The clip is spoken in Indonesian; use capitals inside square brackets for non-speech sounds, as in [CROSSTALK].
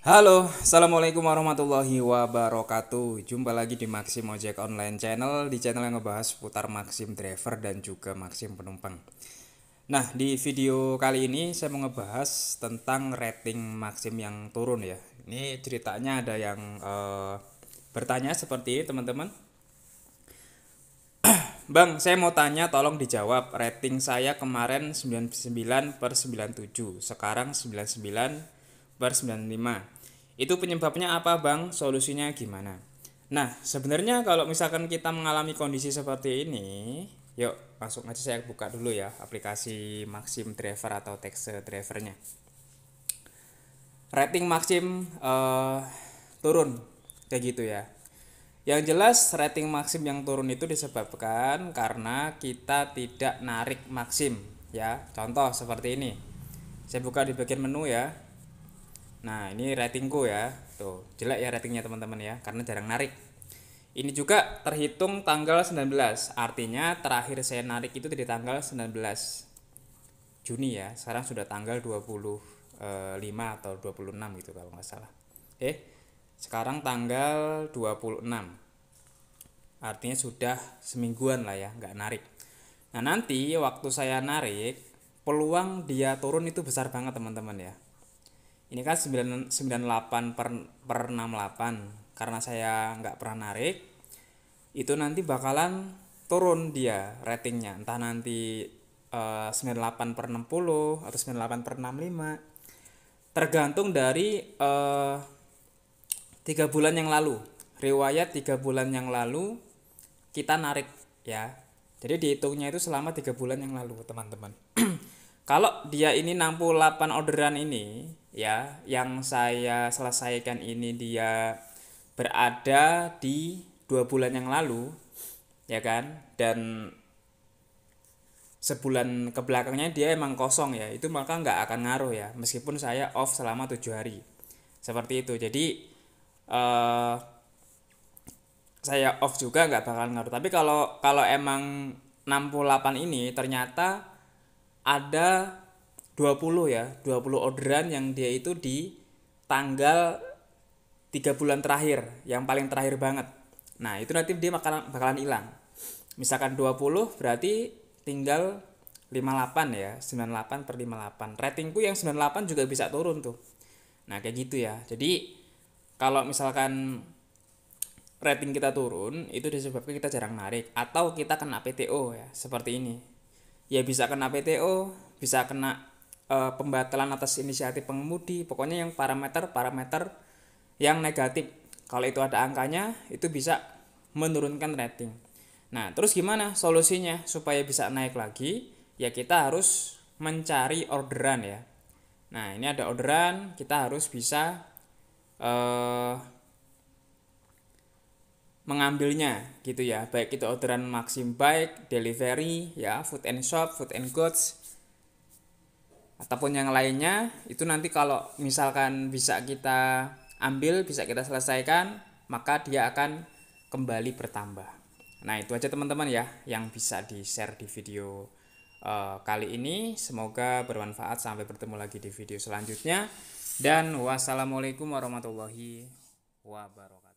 Halo, Assalamualaikum warahmatullahi wabarakatuh Jumpa lagi di Maxim Ojek Online Channel Di channel yang ngebahas seputar Maxim Driver dan juga Maxim Penumpang Nah, di video kali ini saya mau ngebahas tentang rating Maxim yang turun ya Ini ceritanya ada yang uh, bertanya seperti teman-teman [CLEARS THROAT] Bang, saya mau tanya tolong dijawab Rating saya kemarin 99 per 97 Sekarang 99 bar 95. Itu penyebabnya apa Bang? Solusinya gimana? Nah, sebenarnya kalau misalkan kita mengalami kondisi seperti ini, yuk langsung aja saya buka dulu ya aplikasi Maxim Driver atau Text Drivernya. Rating Maxim uh, turun kayak gitu ya. Yang jelas rating maksim yang turun itu disebabkan karena kita tidak narik maksim ya. Contoh seperti ini. Saya buka di bagian menu ya. Nah, ini ratingku ya. Tuh, jelek ya ratingnya teman-teman ya karena jarang narik. Ini juga terhitung tanggal 19. Artinya terakhir saya narik itu di tanggal 19 Juni ya. Sekarang sudah tanggal 25 atau 26 gitu kalau nggak salah. Eh, sekarang tanggal 26. Artinya sudah semingguan lah ya, nggak narik. Nah, nanti waktu saya narik, peluang dia turun itu besar banget teman-teman ya ini kan 98 per, per 68 karena saya nggak pernah narik itu nanti bakalan turun dia ratingnya entah nanti eh, uh, 98 per 60 atau 98 per 65 tergantung dari eh, tiga uh, bulan yang lalu riwayat tiga bulan yang lalu kita narik ya jadi dihitungnya itu selama tiga bulan yang lalu teman-teman [CLEARS THROAT] kalau dia ini 68 orderan ini ya yang saya selesaikan ini dia berada di dua bulan yang lalu ya kan dan sebulan kebelakangnya dia emang kosong ya itu maka nggak akan ngaruh ya meskipun saya off selama tujuh hari seperti itu jadi uh, saya off juga nggak bakal ngaruh tapi kalau kalau emang 68 ini ternyata ada 20 ya 20 orderan yang dia itu di tanggal 3 bulan terakhir yang paling terakhir banget nah itu nanti dia bakalan, bakalan hilang misalkan 20 berarti tinggal 58 ya 98 per 58 ratingku yang 98 juga bisa turun tuh nah kayak gitu ya jadi kalau misalkan rating kita turun itu disebabkan kita jarang narik atau kita kena PTO ya seperti ini ya bisa kena PTO bisa kena Eh, pembatalan atas inisiatif pengemudi pokoknya yang parameter-parameter yang negatif kalau itu ada angkanya itu bisa menurunkan rating nah terus gimana solusinya supaya bisa naik lagi ya kita harus mencari orderan ya nah ini ada orderan kita harus bisa eh, mengambilnya gitu ya baik itu orderan maksim bike delivery ya food and shop food and goods ataupun yang lainnya itu nanti kalau misalkan bisa kita ambil bisa kita selesaikan maka dia akan kembali bertambah nah itu aja teman-teman ya yang bisa di share di video uh, kali ini semoga bermanfaat sampai bertemu lagi di video selanjutnya dan wassalamualaikum warahmatullahi wabarakatuh